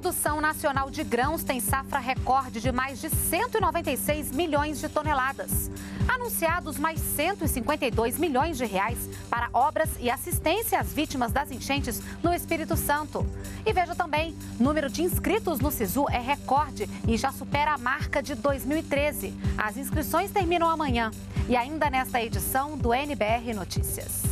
Produção nacional de grãos tem safra recorde de mais de 196 milhões de toneladas. Anunciados mais 152 milhões de reais para obras e assistência às vítimas das enchentes no Espírito Santo. E veja também, número de inscritos no Cisu é recorde e já supera a marca de 2013. As inscrições terminam amanhã. E ainda nesta edição do NBR Notícias.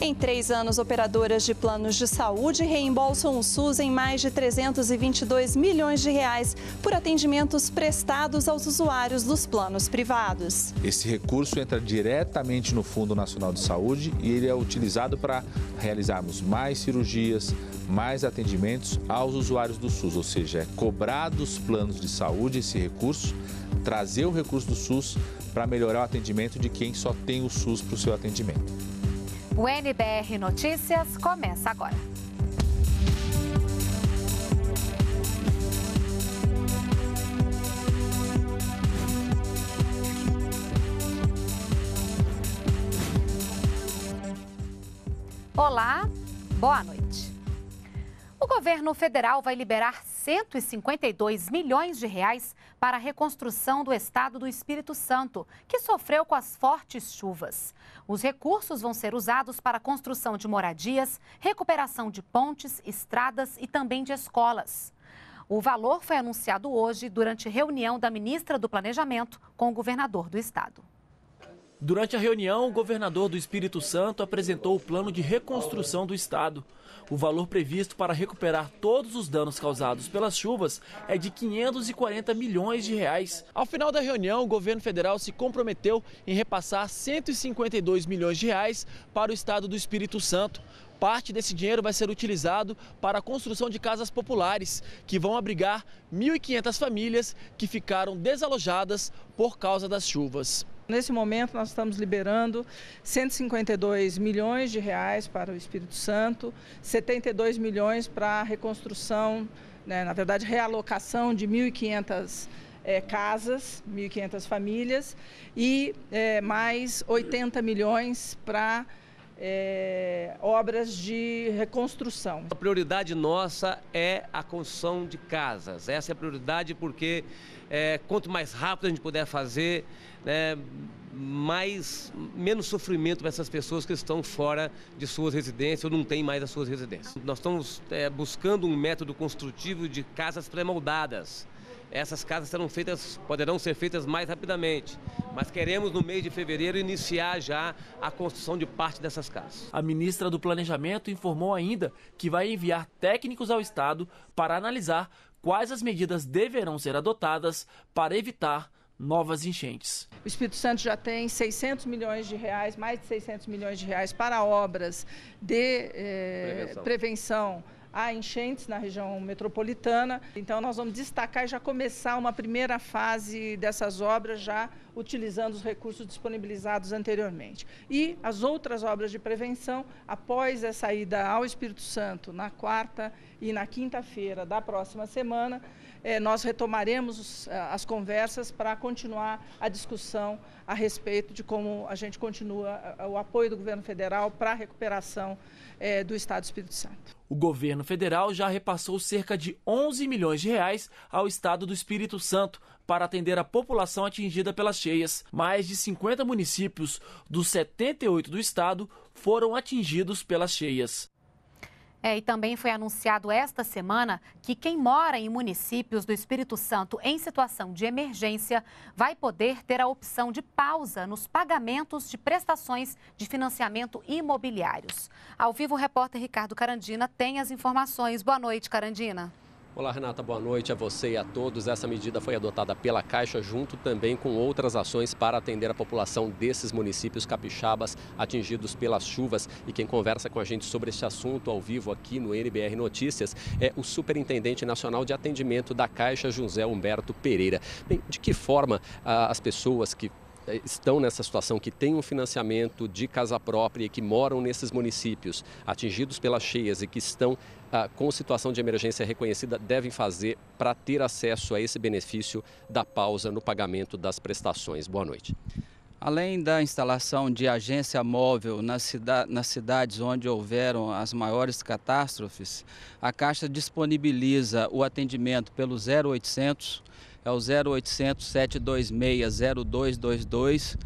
Em três anos, operadoras de planos de saúde reembolsam o SUS em mais de 322 milhões de reais por atendimentos prestados aos usuários dos planos privados. Esse recurso entra diretamente no Fundo Nacional de Saúde e ele é utilizado para realizarmos mais cirurgias, mais atendimentos aos usuários do SUS, ou seja, é cobrar dos planos de saúde esse recurso, trazer o recurso do SUS para melhorar o atendimento de quem só tem o SUS para o seu atendimento. O NBR Notícias começa agora. Olá, boa noite. O governo federal vai liberar 152 milhões de reais para a reconstrução do estado do Espírito Santo, que sofreu com as fortes chuvas. Os recursos vão ser usados para a construção de moradias, recuperação de pontes, estradas e também de escolas. O valor foi anunciado hoje durante reunião da ministra do Planejamento com o governador do estado. Durante a reunião, o governador do Espírito Santo apresentou o plano de reconstrução do estado. O valor previsto para recuperar todos os danos causados pelas chuvas é de 540 milhões de reais. Ao final da reunião, o governo federal se comprometeu em repassar 152 milhões de reais para o estado do Espírito Santo. Parte desse dinheiro vai ser utilizado para a construção de casas populares, que vão abrigar 1.500 famílias que ficaram desalojadas por causa das chuvas. Nesse momento, nós estamos liberando 152 milhões de reais para o Espírito Santo, 72 milhões para a reconstrução, né, na verdade, realocação de 1.500 é, eh, casas, 1.500 famílias, e é, mais 80 milhões para é, obras de reconstrução. A prioridade nossa é a construção de casas. Essa é a prioridade porque é, quanto mais rápido a gente puder fazer, né, mais menos sofrimento para essas pessoas que estão fora de suas residências ou não têm mais as suas residências. Nós estamos é, buscando um método construtivo de casas pré-moldadas essas casas serão feitas, poderão ser feitas mais rapidamente, mas queremos no mês de fevereiro iniciar já a construção de parte dessas casas. A ministra do Planejamento informou ainda que vai enviar técnicos ao estado para analisar quais as medidas deverão ser adotadas para evitar novas enchentes. O Espírito Santo já tem 600 milhões de reais, mais de 600 milhões de reais para obras de eh, prevenção a enchentes na região metropolitana. Então, nós vamos destacar e já começar uma primeira fase dessas obras já utilizando os recursos disponibilizados anteriormente. E as outras obras de prevenção, após a saída ao Espírito Santo na quarta e na quinta-feira da próxima semana, eh, nós retomaremos eh, as conversas para continuar a discussão a respeito de como a gente continua eh, o apoio do governo federal para a recuperação do Estado do Espírito Santo. O governo federal já repassou cerca de 11 milhões de reais ao Estado do Espírito Santo para atender a população atingida pelas cheias. Mais de 50 municípios dos 78 do estado foram atingidos pelas cheias. É, e também foi anunciado esta semana que quem mora em municípios do Espírito Santo em situação de emergência vai poder ter a opção de pausa nos pagamentos de prestações de financiamento imobiliários. Ao vivo, o repórter Ricardo Carandina tem as informações. Boa noite, Carandina. Olá, Renata, boa noite a você e a todos. Essa medida foi adotada pela Caixa, junto também com outras ações para atender a população desses municípios capixabas atingidos pelas chuvas. E quem conversa com a gente sobre este assunto ao vivo aqui no NBR Notícias é o Superintendente Nacional de Atendimento da Caixa, José Humberto Pereira. Bem, de que forma ah, as pessoas que eh, estão nessa situação, que têm um financiamento de casa própria e que moram nesses municípios atingidos pelas cheias e que estão com situação de emergência reconhecida devem fazer para ter acesso a esse benefício da pausa no pagamento das prestações. Boa noite. Além da instalação de agência móvel nas, cida nas, cidades onde houveram as maiores catástrofes, a Caixa disponibiliza o atendimento pelo 0800, é o 0800 726 0222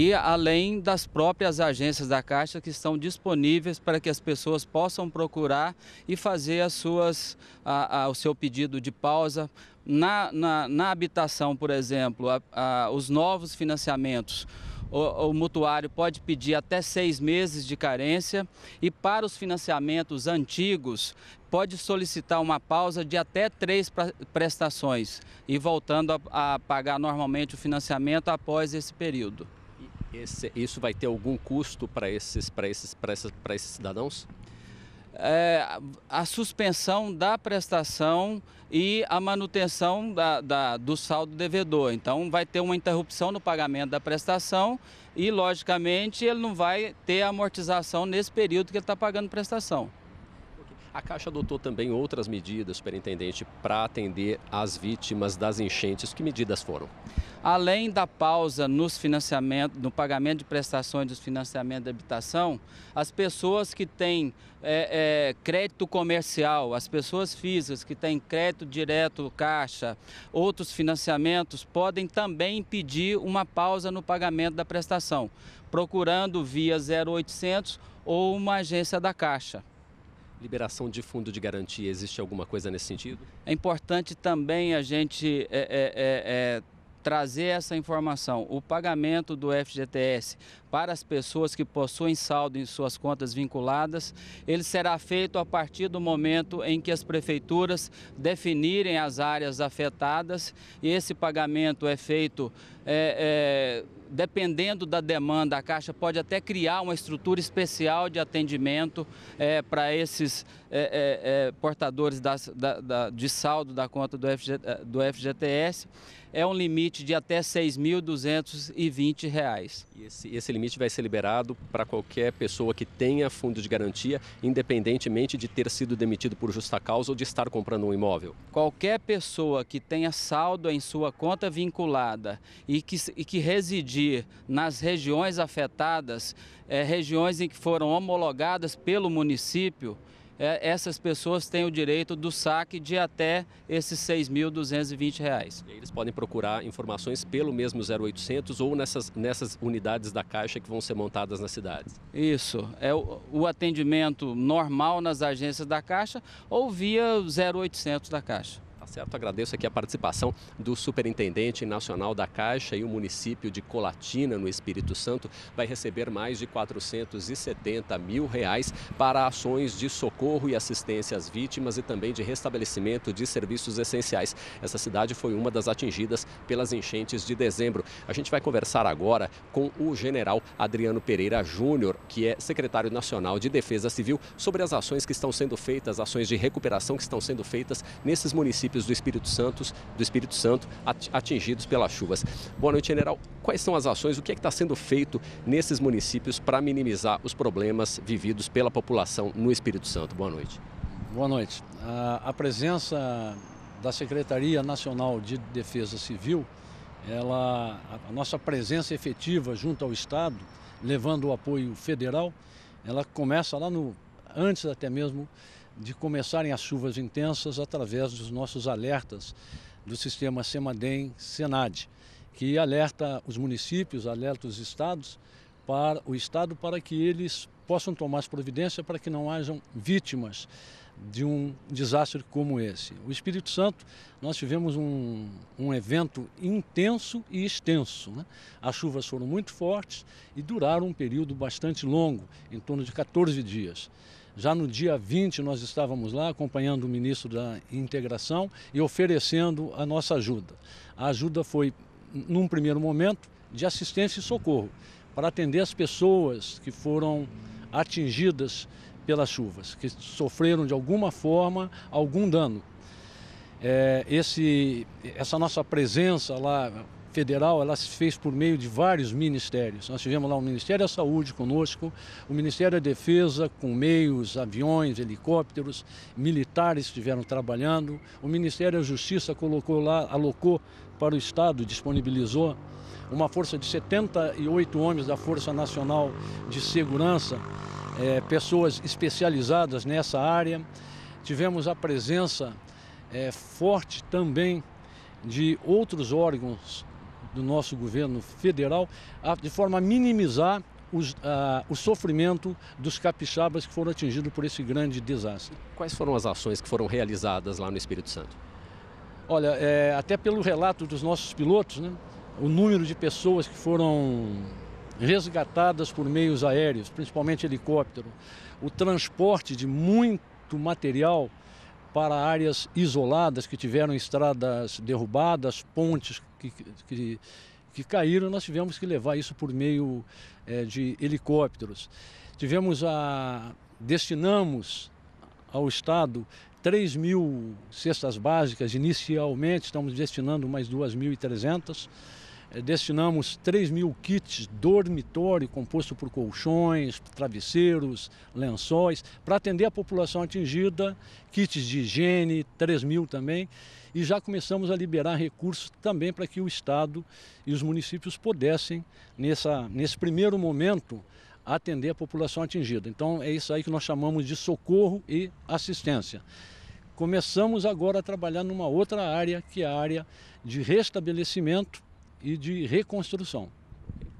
e além das próprias agências da Caixa que estão disponíveis para que as pessoas possam procurar e fazer as suas, a, a, o seu pedido de pausa. Na, na, na habitação, por exemplo, a, os novos financiamentos. O, o, mutuário pode pedir até seis meses de carência e para os financiamentos antigos pode solicitar uma pausa de até três prestações e voltando a, a pagar normalmente o financiamento após esse período. Esse, isso vai ter algum custo para esses, esses, esses, esses cidadãos? É, a suspensão da prestação e a manutenção da, da, do saldo devedor. Então, vai ter uma interrupção no pagamento da prestação e, logicamente, ele não vai ter amortização nesse período que ele está pagando prestação. A Caixa adotou também outras medidas, superintendente, para atender as vítimas das enchentes. Que medidas foram? Além da pausa nos financiamento, no pagamento de prestações dos financiamentos de habitação, as pessoas que têm é, é, crédito comercial, as pessoas físicas que têm crédito direto, caixa, outros financiamentos, podem também pedir uma pausa no pagamento da prestação, procurando via 0800 ou uma agência da Caixa. Liberação de fundo de garantia, existe alguma coisa nesse sentido? É importante também a gente é, é, é, é trazer essa informação. O pagamento do FGTS para as pessoas que possuem saldo em suas contas vinculadas, ele será feito a partir do momento em que as prefeituras definirem as áreas afetadas e esse pagamento é feito é, é, dependendo da demanda, a Caixa pode até criar uma estrutura especial de atendimento é, para esses é, é, é portadores da, da, de saldo da conta do, FG, é, do FGTS. É um limite de até R$ 6.220. E esse, esse limite vai ser liberado para qualquer pessoa que tenha fundo de garantia, independentemente de ter sido demitido por justa causa ou de estar comprando um imóvel. Qualquer pessoa que tenha saldo em sua conta vinculada e que, e que residir nas regiões afetadas, é, regiões em que foram homologadas pelo município, é, essas pessoas têm o direito do saque de até esses R$ 6.220. Eles podem procurar informações pelo mesmo 0800 ou nessas, nessas unidades da Caixa que vão ser montadas nas cidades. Isso, é o, o atendimento normal nas agências da Caixa ou via 0800 da Caixa certo, agradeço aqui a participação do Superintendente Nacional da Caixa e o município de Colatina, no Espírito Santo, vai receber mais de 470 mil reais para ações de socorro e assistência às vítimas e também de restabelecimento de serviços essenciais. Essa cidade foi uma das atingidas pelas enchentes de dezembro. A gente vai conversar agora com o general Adriano Pereira Júnior, que é secretário nacional de Defesa Civil, sobre as ações que estão sendo feitas, ações de recuperação que estão sendo feitas nesses municípios municípios do Espírito Santo, do Espírito Santo atingidos pelas chuvas. Boa noite, general. Quais são as ações, o que é está sendo feito nesses municípios para minimizar os problemas vividos pela população no Espírito Santo? Boa noite. Boa noite. A presença da Secretaria Nacional de Defesa Civil, ela, a nossa presença efetiva junto ao Estado, levando o apoio federal, ela começa lá no antes até mesmo de começarem as chuvas intensas através dos nossos alertas do sistema SEMADEM-SENAD, que alerta os municípios, alerta os estados, para o estado para que eles possam tomar as providências para que não hajam vítimas de um desastre como esse. O Espírito Santo, nós tivemos um, um evento intenso e extenso. Né? As chuvas foram muito fortes e duraram um período bastante longo, em torno de 14 dias. Já no dia 20 nós estávamos lá acompanhando o ministro da Integração e oferecendo a nossa ajuda. A ajuda foi, num primeiro momento, de assistência e socorro, para atender as pessoas que foram atingidas pelas chuvas, que sofreram de alguma forma algum dano. É, esse, essa nossa presença lá federal, ela se fez por meio de vários ministérios. Nós tivemos lá o Ministério da Saúde conosco, o Ministério da Defesa com meios, aviões, helicópteros, militares estiveram trabalhando, o Ministério da Justiça colocou lá, alocou para o Estado, disponibilizou uma força de 78 homens da Força Nacional de Segurança, é, pessoas especializadas nessa área. Tivemos a presença é, forte também de outros órgãos do nosso governo federal, a, de forma a minimizar os, a, o sofrimento dos capixabas que foram atingidos por esse grande desastre. Quais foram as ações que foram realizadas lá no Espírito Santo? Olha, é, até pelo relato dos nossos pilotos, né, o número de pessoas que foram resgatadas por meios aéreos, principalmente helicóptero, o transporte de muito material para áreas isoladas que tiveram estradas derrubadas, pontes que, que, que caíram, nós tivemos que levar isso por meio é, de helicópteros. Tivemos a. destinamos ao Estado 3 mil cestas básicas, inicialmente estamos destinando mais 2.300 eh, destinamos 3 mil kits dormitório, composto por colchões, travesseiros, lençóis, para atender a população atingida, kits de higiene, 3 mil também, e já começamos a liberar recursos também para que o Estado e os municípios pudessem, nessa, nesse primeiro momento, atender a população atingida. Então é isso aí que nós chamamos de socorro e assistência começamos agora a trabalhar numa outra área, que é a área de restabelecimento e de reconstrução.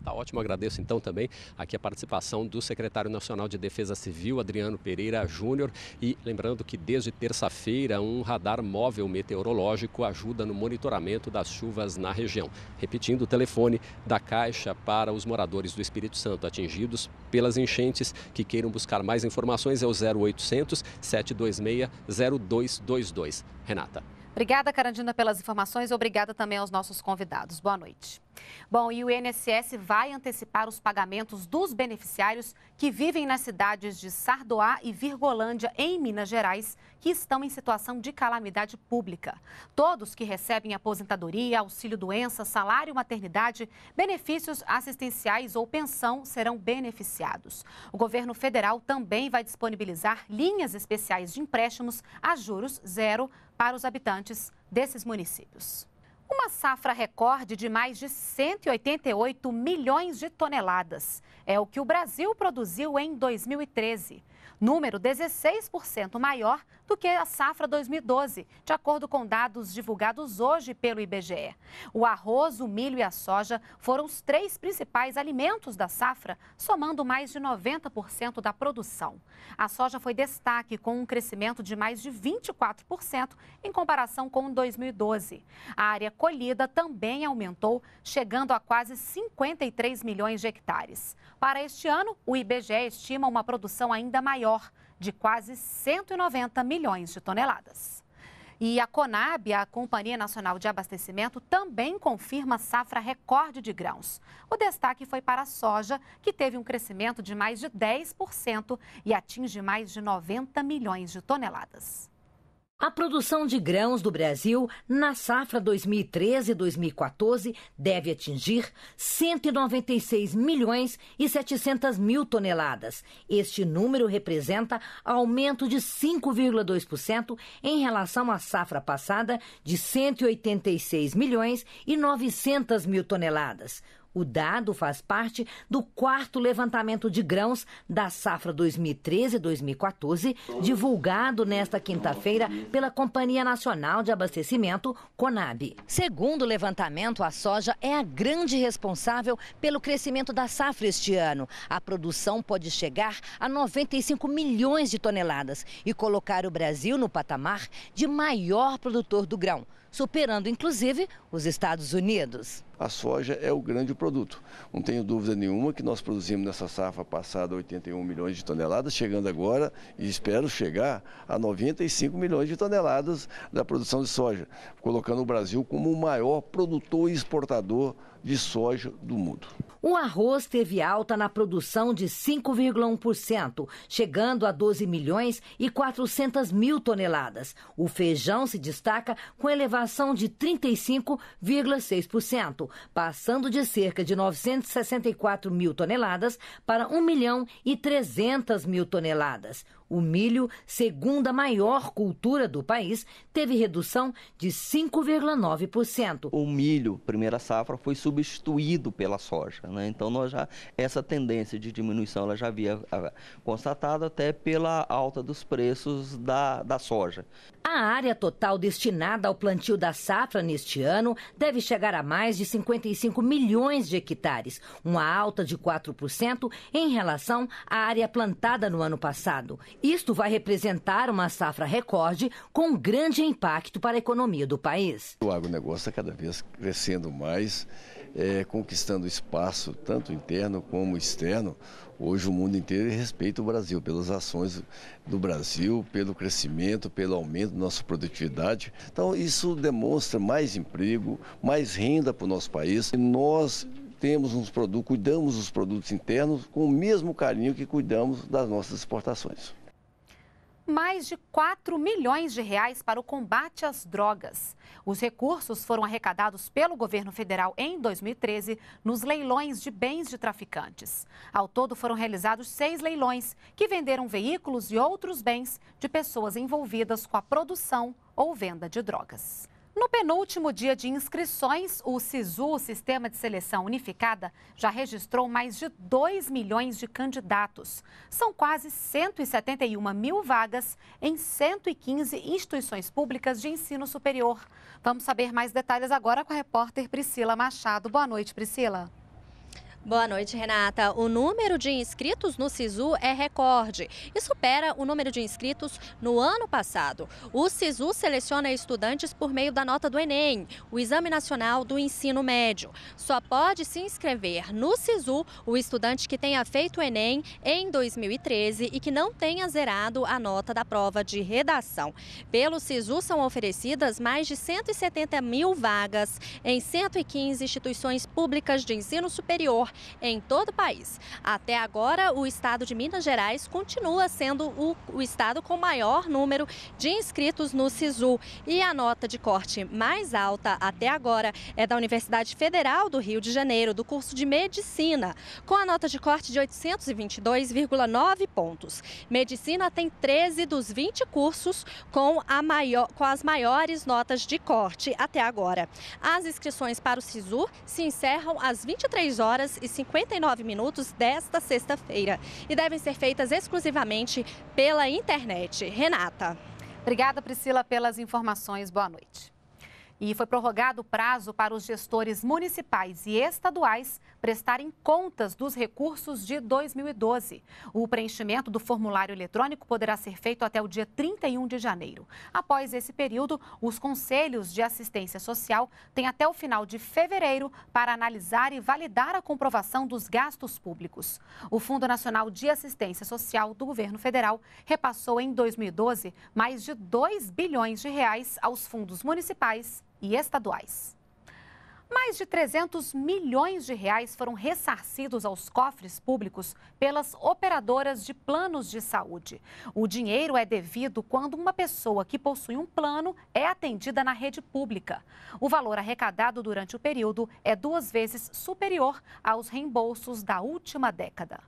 Tá ótimo, agradeço então também aqui a participação do secretário nacional de Defesa Civil, Adriano Pereira Júnior. E lembrando que desde terça-feira, um radar móvel meteorológico ajuda no monitoramento das chuvas na região. Repetindo o telefone da Caixa para os moradores do Espírito Santo atingidos pelas enchentes que queiram buscar mais informações é o 0800 726 0222. Renata. Obrigada, Carandina, pelas informações. Obrigada também aos nossos convidados. Boa noite. Bom, e o INSS vai antecipar os pagamentos dos beneficiários que vivem nas cidades de Sardoá e Virgolândia, em Minas Gerais, que estão em situação de calamidade pública. Todos que recebem aposentadoria, auxílio-doença, salário maternidade, benefícios assistenciais ou pensão serão beneficiados. O governo federal também vai disponibilizar linhas especiais de empréstimos a juros zero para os habitantes desses municípios. Uma safra recorde de mais de 188 milhões de toneladas. É o que o Brasil produziu em 2013, número 16% maior do que a safra 2012, de acordo com dados divulgados hoje pelo IBGE. O arroz, o milho e a soja foram os três principais alimentos da safra, somando mais de 90% da produção. A soja foi destaque, com um crescimento de mais de 24% em comparação com 2012. A área colhida também aumentou, chegando a quase 53 milhões de hectares. Para este ano, o IBGE estima uma produção ainda maior, de quase 190 milhões de toneladas. E a Conab, a Companhia Nacional de Abastecimento, também confirma safra recorde de grãos. O destaque foi para a soja, que teve um crescimento de mais de 10% e atinge mais de 90 milhões de toneladas. A produção de grãos do Brasil na safra 2013-2014 deve atingir 196 milhões e 700 mil toneladas. Este número representa aumento de 5,2% em relação à safra passada de 186 milhões e 900 mil toneladas. O dado faz parte do quarto levantamento de grãos da safra 2013-2014, divulgado nesta quinta-feira pela Companhia Nacional de Abastecimento, CONAB. Segundo o levantamento, a soja é a grande responsável pelo crescimento da safra este ano. A produção pode chegar a 95 milhões de toneladas e colocar o Brasil no patamar de maior produtor do grão, superando inclusive os Estados Unidos a soja é o grande produto. Não tenho dúvida nenhuma que nós produzimos nessa safra passada 81 milhões de toneladas, chegando agora, e espero chegar a 95 milhões de toneladas da produção de soja, colocando o Brasil como o maior produtor e exportador de soja do mundo. O arroz teve alta na produção de 5,1%, chegando a 12 milhões e 400 mil toneladas. O feijão se destaca com elevação de 35,6% passando de cerca de 964 mil toneladas para 1 milhão e 300 mil toneladas o milho, segunda maior cultura do país, teve redução de 5,9%. O milho, primeira safra, foi substituído pela soja. Né? Então, nós já, essa tendência de diminuição ela já havia ah, constatado até pela alta dos preços da, da soja. A área total destinada ao plantio da safra neste ano deve chegar a mais de 55 milhões de hectares, uma alta de 4% em relação à área plantada no ano passado isto vai representar uma safra recorde com grande impacto para a economia do país. O agronegócio está cada vez crescendo mais, é, conquistando espaço, tanto interno como externo. Hoje o mundo inteiro respeita o Brasil pelas ações do Brasil, pelo crescimento, pelo aumento da nossa produtividade. Então isso demonstra mais emprego, mais renda para o nosso país. E nós temos uns produtos, cuidamos dos produtos internos com o mesmo carinho que cuidamos das nossas exportações mais de 4 milhões de reais para o combate às drogas. Os recursos foram arrecadados pelo governo federal em 2013 nos leilões de bens de traficantes. Ao todo foram realizados seis leilões que venderam veículos e outros bens de pessoas envolvidas com a produção ou venda de drogas. No penúltimo dia de inscrições, o SISU, o Sistema de Seleção Unificada, já registrou mais de 2 milhões de candidatos. São quase 171 mil vagas em 115 instituições públicas de ensino superior. Vamos saber mais detalhes agora com a repórter Priscila Machado. Boa noite, Priscila. Boa noite, Renata. O número de inscritos no SISU é recorde e supera o número de inscritos no ano passado. O SISU seleciona estudantes por meio da nota do Enem, o Exame Nacional do Ensino Médio. Só pode se inscrever no SISU o estudante que tenha feito o Enem em 2013 e que não tenha zerado a nota da prova de redação. Pelo SISU são oferecidas mais de 170 mil vagas em 115 instituições públicas de ensino superior em todo o país. Até agora, o estado de Minas Gerais continua sendo o, o estado com maior número de inscritos no SISU. E a nota de corte mais alta até agora é da Universidade Federal do Rio de Janeiro, do curso de Medicina, com a nota de corte de 822,9 pontos. Medicina tem 13 dos 20 cursos com, a maior, com as maiores notas de corte até agora. As inscrições para o SISU se encerram às 23 horas e e 59 minutos desta sexta-feira e devem ser feitas exclusivamente pela internet. Renata. Obrigada, Priscila, pelas informações. Boa noite. E foi prorrogado o prazo para os gestores municipais e estaduais prestarem contas dos recursos de 2012. O preenchimento do formulário eletrônico poderá ser feito até o dia 31 de janeiro. Após esse período, os conselhos de assistência social têm até o final de fevereiro para analisar e validar a comprovação dos gastos públicos. O Fundo Nacional de Assistência Social do governo federal repassou em 2012 mais de 2 bilhões de reais aos fundos municipais e estaduais. Mais de 300 milhões de reais foram ressarcidos aos cofres públicos pelas operadoras de planos de saúde. O dinheiro é devido quando uma pessoa que possui um plano é atendida na rede pública. O valor arrecadado durante o período é duas vezes superior aos reembolsos da última década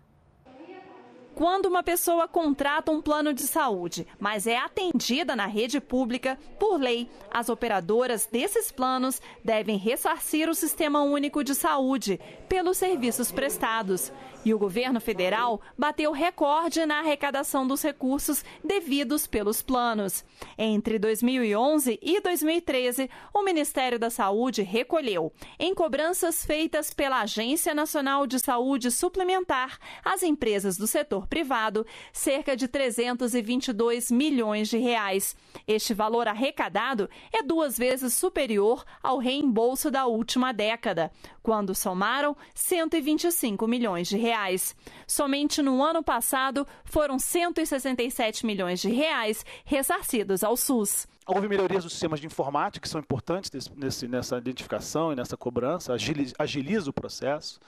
quando uma pessoa contrata um plano de saúde, mas é atendida na rede pública, por lei, as operadoras desses planos devem ressarcir o Sistema Único de Saúde pelos serviços prestados. E o governo federal bateu recorde na arrecadação dos recursos devidos pelos planos. Entre 2011 e 2013, o Ministério da Saúde recolheu, em cobranças feitas pela Agência Nacional de Saúde Suplementar, às empresas do setor privado, cerca de 322 milhões de reais. Este valor arrecadado é duas vezes superior ao reembolso da última década, quando somaram 125 milhões de reais reais. Somente no ano passado foram 167 milhões de reais ressarcidos ao SUS. Houve melhorias nos sistemas de informática que são importantes nesse, nessa identificação e nessa cobrança, agiliza, agiliza o processo.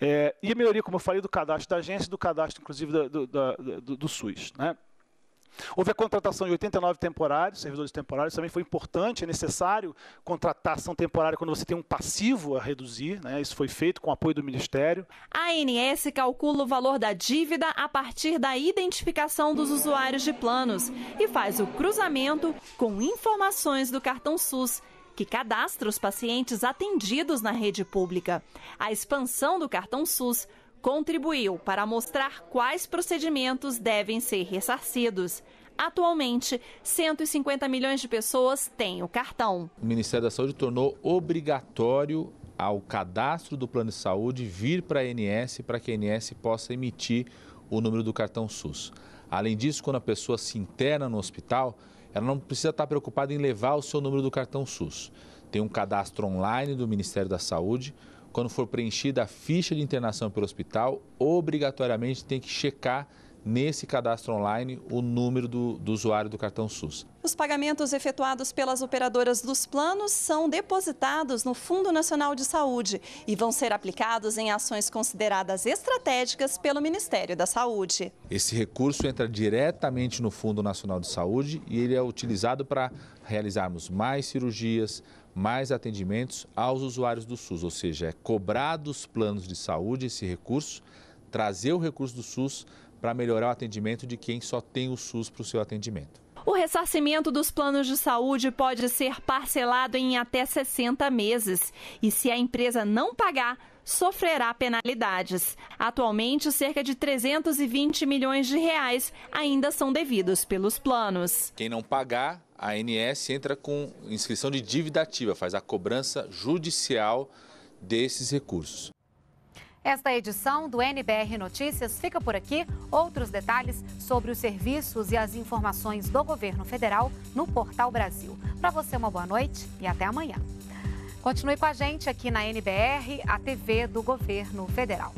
É, e a melhoria, como eu falei, do cadastro da agência e do cadastro, inclusive, do, do, do SUS. Né? Houve a contratação de 89 temporários, servidores temporários, também foi importante, é necessário contratar ação temporária quando você tem um passivo a reduzir, né? isso foi feito com apoio do Ministério. A ANS calcula o valor da dívida a partir da identificação dos usuários de planos e faz o cruzamento com informações do cartão SUS que cadastra os pacientes atendidos na rede pública. A expansão do cartão SUS contribuiu para mostrar quais procedimentos devem ser ressarcidos. Atualmente, 150 milhões de pessoas têm o cartão. O Ministério da Saúde tornou obrigatório ao cadastro do plano de saúde vir para a ANS para que a ANS possa emitir o número do cartão SUS. Além disso, quando a pessoa se interna no hospital, ela não precisa estar preocupada em levar o seu número do cartão SUS. Tem um cadastro online do Ministério da Saúde, quando for preenchida a ficha de internação pelo hospital, obrigatoriamente tem que checar nesse cadastro online o número do, do, usuário do cartão SUS. Os pagamentos efetuados pelas operadoras dos planos são depositados no Fundo Nacional de Saúde e vão ser aplicados em ações consideradas estratégicas pelo Ministério da Saúde. Esse recurso entra diretamente no Fundo Nacional de Saúde e ele é utilizado para realizarmos mais cirurgias, mais atendimentos aos usuários do SUS, ou seja, é cobrar dos planos de saúde esse recurso, trazer o recurso do SUS para melhorar o atendimento de quem só tem o SUS para o seu atendimento. O ressarcimento dos planos de saúde pode ser parcelado em até 60 meses. E se a empresa não pagar, sofrerá penalidades. Atualmente, cerca de 320 milhões de reais ainda são devidos pelos planos. Quem não pagar a ANS entra com inscrição de dívida ativa, faz a cobrança judicial desses recursos. Esta é edição do NBR Notícias fica por aqui. Outros detalhes sobre os serviços e as informações do governo federal no Portal Brasil. Para você, uma boa noite e até amanhã. Continue com a gente aqui na NBR, a TV do Governo Federal.